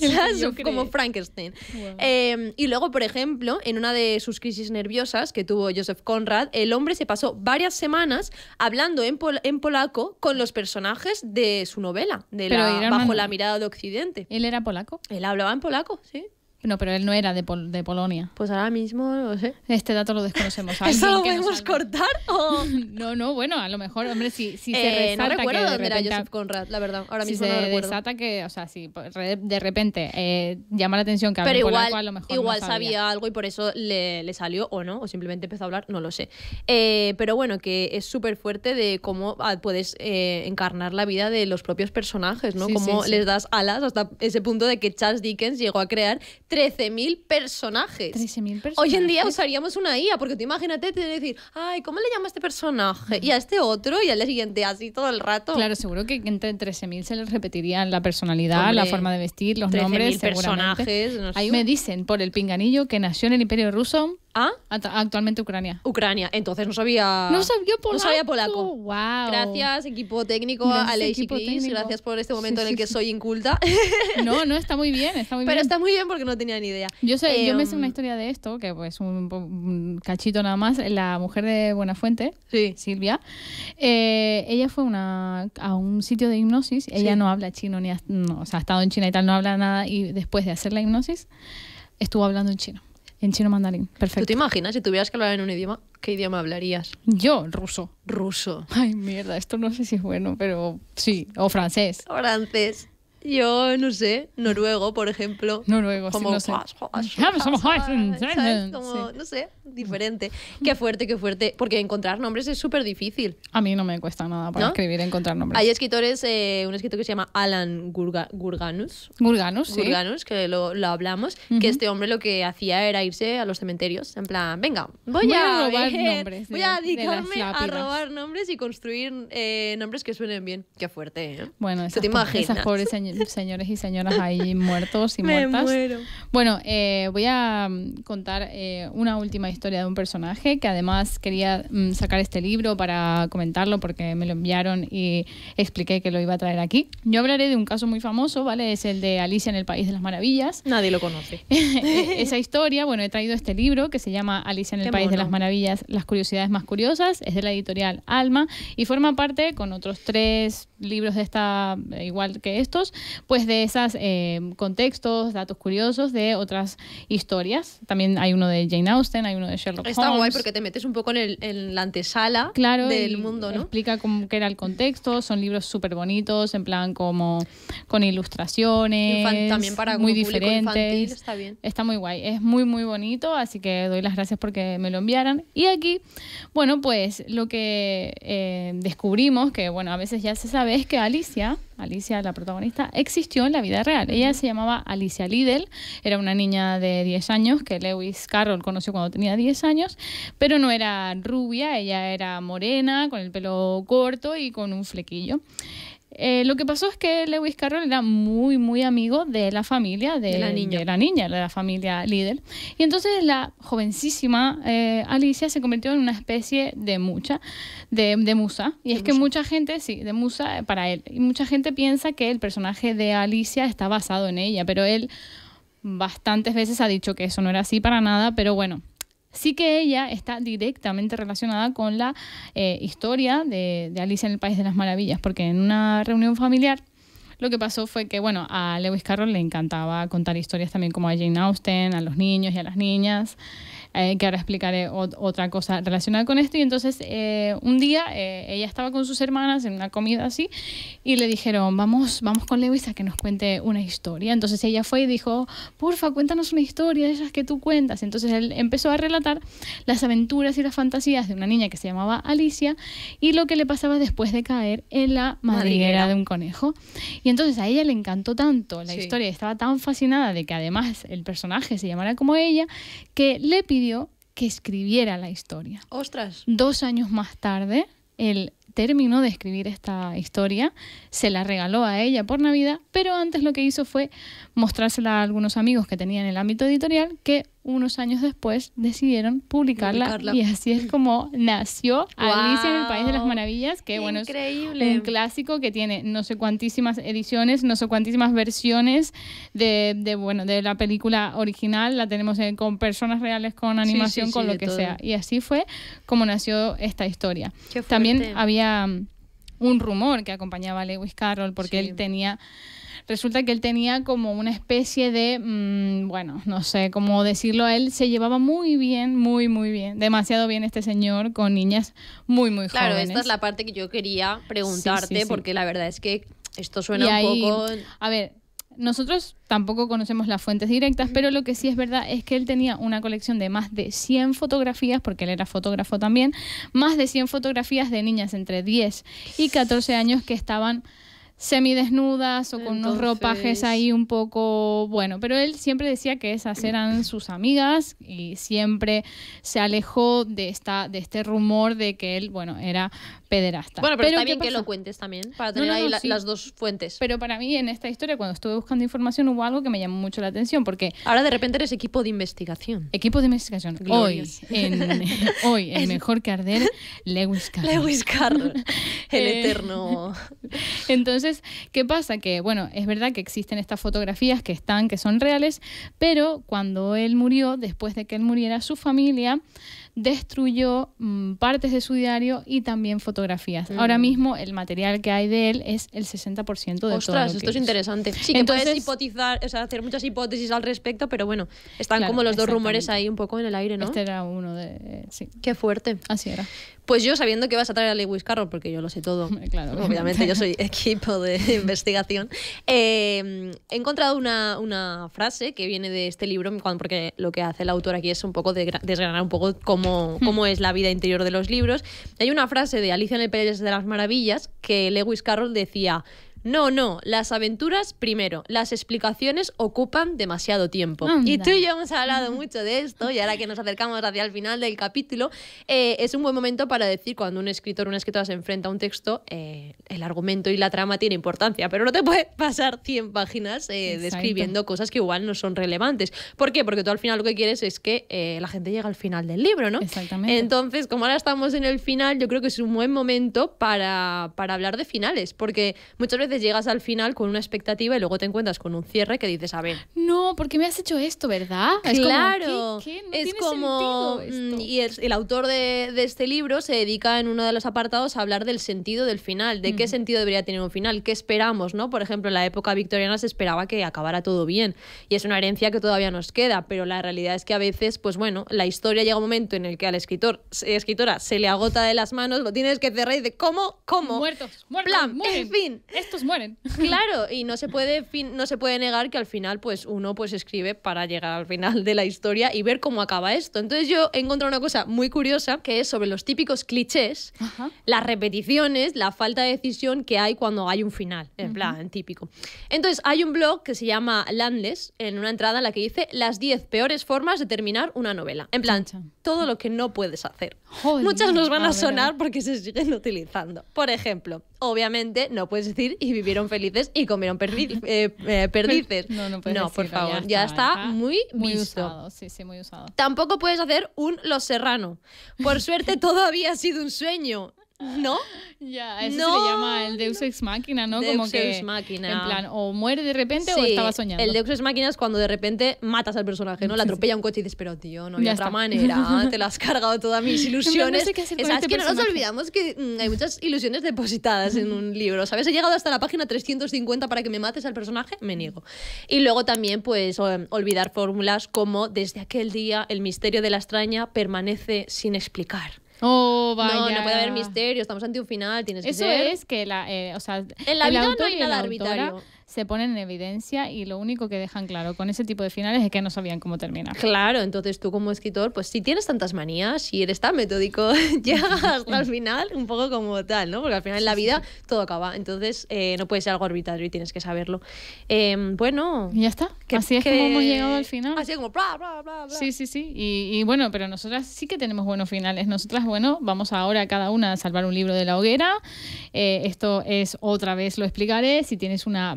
Como Frankenstein. Em, y luego, por ejemplo, en una de sus crisis nerviosas que tuvo Joseph Conrad, el hombre se pasó varias semanas hablando en, polaco con los personajes de su novela, de bajo la mirada de Occidente. ¿Él era polaco? Él hablaba en polaco, sí. No, pero él no era de, de Polonia. Pues ahora mismo no sé. Este dato lo desconocemos. ¿Eso lo podemos cortar? no, no, bueno, a lo mejor, hombre, si, si se eh, No recuerdo que de repente, Joseph Conrad, la verdad. Ahora mismo que, o sea, de repente eh, llama la atención que pero igual, a lo mejor Igual sabía. algo y por eso le, salió o no, o simplemente empezó a hablar, no lo sé. Eh, pero bueno, que es súper fuerte de cómo ah, puedes encarnar la vida de los propios personajes, ¿no? cómo les das alas hasta ese punto de que Charles Dickens llegó a crear 13.000 personajes. 13.000 personajes. Hoy en día usaríamos una IA, porque tú imagínate te decir, ay, ¿cómo le llama a este personaje? Y a este otro y al siguiente, así todo el rato. Claro, seguro que entre 13.000 se les repetirían la personalidad, la forma de vestir, los nombres. 13.000 personajes. ahí Me dicen por el pinganillo que nació en el Imperio Ruso ¿Ah? Actualmente Ucrania. Ucrania. Entonces no sabía. No sabía polaco. No sabía polaco. Wow. Gracias, equipo técnico, Alexi, equipo Gracias por este momento en el que soy inculta. No, no, está muy bien. Está muy Pero está muy bien porque no tenía ni idea. Yo, sé, yo me sé una em, historia de esto, que es pues, un, cachito nada más. La mujer de Buenafuente, Silvia, eh, ella fue a un sitio de hipnosis. Ella no habla chino, ni o sea, ha estado en China y tal, no habla nada. Y después de hacer la hipnosis, estuvo hablando en chino. En chino mandarín, perfecto. ¿Tú te imaginas si tuvieras que hablar en un idioma, qué idioma hablarías? Yo, ruso. Ruso. Ay, mierda, esto no sé si es bueno, pero sí, o francés. Francés. Yo no sé, noruego, por ejemplo. Noruego, como, sí, no sé. Como, no sé diferente. Qué fuerte, qué fuerte. Porque encontrar nombres es súper difícil. A mí no me cuesta nada para escribir encontrar nombres. Hay escritores, eh, un escritor que se llama Alan Gurganus. Gurganus, Gurganus, que lo, lo hablamos, que este hombre lo que hacía era irse a los cementerios. En plan, venga, voy, a, robar nombres. Voy a dedicarme a robar nombres y construir eh, nombres que suenen bien. Qué fuerte, ¿eh? Bueno, esas, ¿Te esas pobres señores y señoras ahí muertos y muertas. Bueno, voy a mm, contar una última historia de un personaje que además quería mm, sacar este libro para comentarlo porque me lo enviaron y expliqué que lo iba a traer aquí. Yo hablaré de un caso muy famoso, ¿vale? Es el de Alicia en el País de las Maravillas. Nadie lo conoce. E-, esa historia, bueno, he traído este libro que se llama Alicia en el País de las Maravillas, las curiosidades más curiosas. Es de la editorial Alma y forma parte con otros tres libros de esta, eh, igual que estos, pues de esos eh, contextos, datos curiosos de otras historias. También hay uno de Jane Austen, hay uno de Sherlock Holmes. Está guay porque te metes un poco en, el, la antesala del mundo, ¿no? Explica cómo que era el contexto, son libros súper bonitos, en plan como con ilustraciones. también para muy diferentes. está bien. Está muy guay, es muy muy bonito, así que doy las gracias porque me lo enviaran. Y aquí, bueno, pues lo que eh, descubrimos, que bueno, a veces ya se sabe es que Alicia, Alicia la protagonista, existió en la vida real. Ella se llamaba Alicia Liddell, era una niña de 10 años que Lewis Carroll conoció cuando tenía 10 años, pero no era rubia, ella era morena, con el pelo corto y con un flequillo. Eh, lo que pasó es que Lewis Carroll era muy, muy amigo de la familia de, la, niña. de la, niña. de la familia líder Y entonces la jovencísima eh, Alicia se convirtió en una especie de mucha, de, musa. Y es que mucha gente, sí, de musa eh, para él. Y mucha gente piensa que el personaje de Alicia está basado en ella, pero él bastantes veces ha dicho que eso no era así para nada, pero bueno, sí que ella está directamente relacionada con la eh, historia de, de Alicia en el País de las Maravillas, porque en una reunión familiar lo que pasó fue que, bueno, a Lewis Carroll le encantaba contar historias también como a Jane Austen, a los niños y a las niñas. Eh, que ahora explicaré otra cosa relacionada con esto. Y entonces eh, un día eh, ella estaba con sus hermanas en una comida así y le dijeron, vamos, vamos con Lewis a que nos cuente una historia. Entonces ella fue y dijo, porfa, cuéntanos una historia de esas que tú cuentas. Entonces él empezó a relatar las aventuras y las fantasías de una niña que se llamaba Alicia y lo que le pasaba después de caer en la madriguera, de un conejo. Y entonces a ella le encantó tanto la historia, estaba tan fascinada de que además el personaje se llamara como ella, que le pidió que escribiera la historia. ¡Ostras! Dos años más tarde, él terminó de escribir esta historia, se la regaló a ella por Navidad, pero antes lo que hizo fue mostrársela a algunos amigos que tenía en el ámbito editorial que unos años después decidieron publicarla, y así es como nació Alicia en el País de las Maravillas, que bueno, es un clásico que tiene no sé cuantísimas ediciones, no sé cuantísimas versiones de, bueno, de la película original, la tenemos eh, con personas reales, con animación, con lo que sea. Y así fue como nació esta historia. También había un rumor que acompañaba a Lewis Carroll, porque él tenía resulta que él tenía como una especie de, mm, bueno, no sé cómo decirlo, él se llevaba muy bien, muy, muy bien, demasiado bien este señor con niñas muy, muy jóvenes. Claro, esta es la parte que yo quería preguntarte, porque la verdad es que esto suena un poco... A ver, nosotros tampoco conocemos las fuentes directas, pero lo que sí es verdad es que él tenía una colección de más de 100 fotografías, porque él era fotógrafo también, más de 100 fotografías de niñas entre 10 y 14 años que estaban semidesnudas o con unos ropajes ahí un poco bueno, pero él siempre decía que esas eran sus amigas y siempre se alejó de esta de este rumor de que él, bueno, era pederasta. Bueno, pero, está bien que lo cuentes también para tener las dos fuentes. Pero para mí en esta historia cuando estuve buscando información hubo algo que me llamó mucho la atención porque ahora de repente eres equipo de investigación. Equipo de investigación. Hoy en hoy el mejor que arder Lewis Carroll. Lewis Carroll, el eh, eterno. Entonces ¿qué pasa? Que, bueno, es verdad que existen estas fotografías que están, que son reales, pero cuando él murió, después de que él muriera, su familia destruyó mm, partes de su diario y también fotografías. Mm. Ahora mismo el material que hay de él es el 60% de todo ¡Ostras! esto es, interesante. Sí, que puedes hipotizar, hacer muchas hipótesis al respecto, pero bueno, están como los dos rumores ahí un poco en el aire, ¿no? Este era uno de... sí. Qué fuerte. Así era. Pues yo sabiendo que vas a traer a Lewis Carroll, porque yo lo sé todo, claro, obviamente yo soy equipo de investigación, em, he encontrado una, frase que viene de este libro, porque lo que hace el autor aquí es un poco desgranar un poco cómo Mm. cómo, es la vida interior de los libros. Hay una frase de Alicia en el País de las Maravillas que Lewis Carroll decía, no, no, las aventuras primero, las explicaciones ocupan demasiado tiempo. Y tú y yo hemos hablado mucho de esto y ahora que nos acercamos hacia el final del capítulo, eh, es un buen momento para decir cuando un escritor o una escritora se enfrenta a un texto, eh, el argumento y la trama tiene importancia, pero no te puede pasar 100 páginas eh, describiendo cosas que igual no son relevantes. ¿Por qué? Porque tú al final lo que quieres es que la gente llegue al final del libro, ¿no? Exactamente. Entonces, como ahora estamos en el final, yo creo que es un buen momento para hablar de finales, porque muchas veces llegas al final con una expectativa y luego te encuentras con un cierre que dices, a ver. No, porque me has hecho esto, ¿verdad? Claro. Es como. Y el, autor de, este libro se dedica en uno de los apartados a hablar del sentido del final, de qué sentido debería tener un final, qué esperamos, ¿no? Por ejemplo, en la época victoriana se esperaba que acabara todo bien y es una herencia que todavía nos queda, pero la realidad es que a veces, pues bueno, la historia llega un momento en el que al escritor, escritora se le agota de las manos, lo tienes que cerrar y dice ¿cómo? ¿Cómo? Muertos, Plan, en fin mueren. Claro, y no se puede no se puede negar que al final pues uno pues escribe para llegar al final de la historia y ver cómo acaba esto. Entonces yo he encontrado una cosa muy curiosa que es sobre los típicos clichés, las repeticiones, la falta de decisión que hay cuando hay un final, en plan típico. Entonces hay un blog que se llama Landless en una entrada en la que dice las 10 peores formas de terminar una novela. En plan, todo lo que no puedes hacer. Muchas nos van a, sonar porque se siguen utilizando. Por ejemplo, obviamente no puedes decir y vivieron felices y comieron eh, eh, pues perdices. No, no puedes No, por favor, ya está, muy, visto. usado. Sí, sí, muy usado. Tampoco puedes hacer un Los Serrano. Por suerte todo había sido un sueño. ¿No? Ya, eso se llama el Deus Ex Machina, ¿no? Como que, Machina. En plan, o muere de repente o estaba soñando. El Deus Ex Machina es cuando de repente matas al personaje, ¿no? Le atropella un coche y dices, pero tío, no había otra manera, te la has cargado todas mis ilusiones. No sé este es que no nos olvidamos que mm, hay muchas ilusiones depositadas en un libro, ¿sabes? He llegado hasta la página 350 para que me mates al personaje, me niego. Y luego también, pues, olvidar fórmulas como desde aquel día el misterio de la extraña permanece sin explicar vaya. Oh, no, no puede haber misterio, estamos ante un final, tienes Eso que ser... es que la, eh, o sea, en la vida no hay nada arbitrario se ponen en evidencia y lo único que dejan claro con ese tipo de finales es que no sabían cómo terminar. Claro, entonces tú como escritor, pues si tienes tantas manías, si eres tan metódico, llegas hasta el final un poco como tal, ¿no? Porque al final en la vida todo acaba, entonces eh, no puede ser algo arbitrario y tienes que saberlo. Em, bueno... ya está, así es que... como hemos llegado al final. Así como bla, bla, bla, Sí, sí, sí, y, y bueno, pero nosotras sí que tenemos buenos finales. Nosotras, bueno, vamos ahora cada una a salvar un libro de la hoguera. Eh, esto es otra vez, lo explicaré. Si tienes una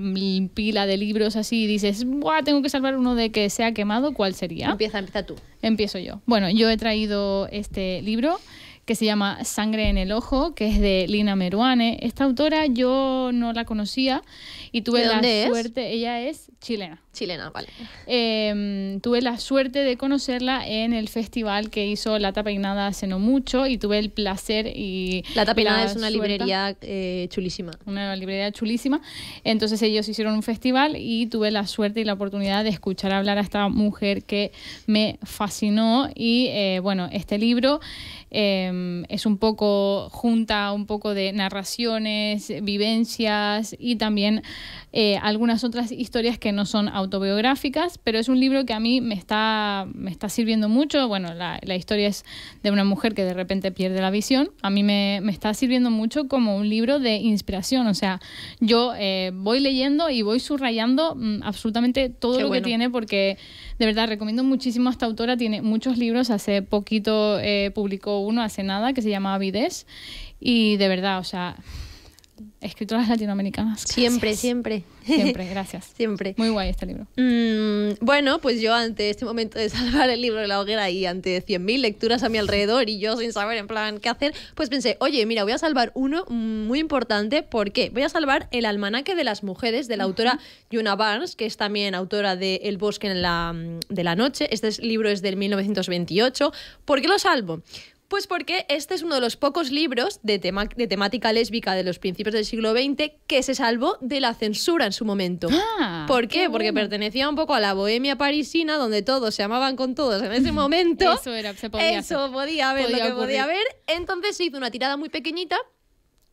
pila de libros así y dices, tengo que salvar uno de que se ha quemado, ¿cuál sería? Empieza, empieza tú. Empiezo yo. Bueno, yo he traído este libro que se llama Sangre en el Ojo, que es de Lina Meruane. Esta autora yo no la conocía y tuve la suerte, ella es chilena. Chilena, vale. Em, tuve la suerte de conocerla en el festival que hizo Lata Peinada hace no mucho y tuve el placer y... la Peinada es una librería eh, chulísima. Una librería chulísima. Entonces ellos hicieron un festival y tuve la suerte y la oportunidad de escuchar hablar a esta mujer que me fascinó y eh, bueno, este libro Em, es un poco, junta un poco de narraciones, vivencias y también eh, algunas otras historias que no son autobiográficas, pero es un libro que a mí me está, me está sirviendo mucho. Bueno, la, historia es de una mujer que de repente pierde la visión. A mí me, está sirviendo mucho como un libro de inspiración. O sea, yo eh, voy leyendo y voy subrayando mm, absolutamente todo lo que tiene porque de verdad, recomiendo muchísimo a esta autora. Tiene muchos libros. Hace poquito eh, publicó uno, hace nada, que se llama Avidez. Y de verdad, o sea, Escrituras latinoamericanas. Siempre, siempre. Siempre, gracias. siempre. Muy guay este libro. Mm, bueno, pues yo ante este momento de salvar el libro de la hoguera y ante 100.000 lecturas a mi alrededor y yo sin saber en plan qué hacer, pues pensé, oye, mira, voy a salvar uno muy importante ¿Por qué? voy a salvar el almanaque de las mujeres de la autora Yuna Barnes, que es también autora de El bosque en mm, de la noche. Este libro es del 1928. ¿Por qué lo salvo? Pues porque este es uno de los pocos libros de, temática lésbica de los principios del siglo XX que se salvó de la censura en su momento. Ah, ¿Por qué? porque pertenecía un poco a la bohemia parisina, donde todos se amaban con todos en ese momento. eso era, se podía Eso podía haber lo que podía haber. Entonces se hizo una tirada muy pequeñita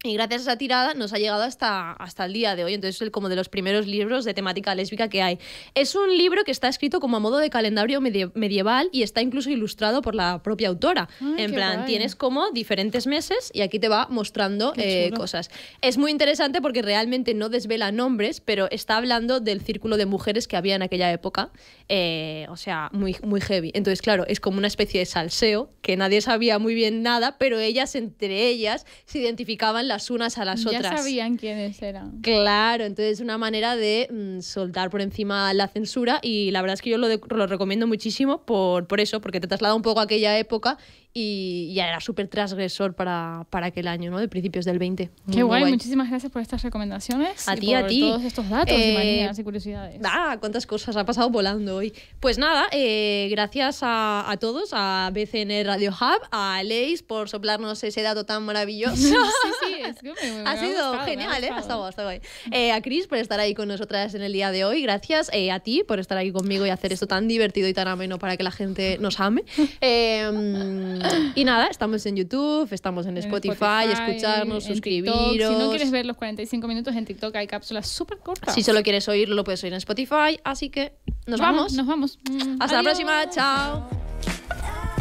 y gracias a esa tirada nos ha llegado hasta, hasta el día de hoy. Entonces es como de los primeros libros de temática lésbica que hay. Es un libro que está escrito como a modo de calendario medieval y está incluso ilustrado por la propia autora. en plan, tienes como diferentes meses y aquí te va mostrando eh, cosas. Es muy interesante porque realmente no desvela nombres, pero está hablando del círculo de mujeres que había en aquella época. Eh, o sea, muy, muy heavy. Entonces, claro, es como una especie de salseo que nadie sabía muy bien nada, pero ellas entre ellas se identificaban las unas a las otras. Ya sabían quiénes eran. Claro, entonces una manera de mm, soltar por encima la censura y la verdad es que yo lo, lo recomiendo muchísimo por, por eso, porque te traslada un poco a aquella época y ya era súper transgresor para, para, aquel año, ¿no? De principios del 20. Qué guay, muchísimas gracias por estas recomendaciones. A ti, a ti. todos estos datos y eh, manías y curiosidades. Ah, cuántas cosas, ha pasado volando hoy. Pues nada, eh, gracias a, a, todos, a BCN Radio Hub, a Leis por soplarnos ese dato tan maravilloso. sí, sí, es que me, Ha sido genial, ¿eh? Hasta estado, eh, a Cris por estar ahí con nosotras en el día de hoy, gracias. a ti por estar aquí conmigo y hacer esto tan divertido y tan ameno para que la gente nos ame. Em, y nada, estamos en YouTube, estamos en, Spotify, escucharnos, suscribiros. Si no quieres ver los 45 minutos en TikTok, hay cápsulas súper cortas. Si solo quieres oírlo, puedes oír en Spotify. Así que nos vamos. Nos vamos. Hasta la próxima. Chao.